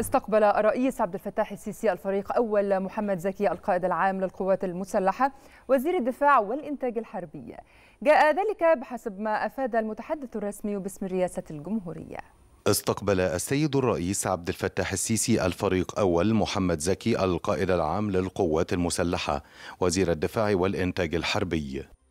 استقبل الرئيس عبد الفتاح السيسي الفريق أول محمد زكي القائد العام للقوات المسلحة وزير الدفاع والإنتاج الحربي جاء ذلك بحسب ما أفاد المتحدث الرسمي باسم رئاسة الجمهورية استقبل السيد الرئيس عبد الفتاح السيسي الفريق أول محمد زكي القائد العام للقوات المسلحة وزير الدفاع والإنتاج الحربي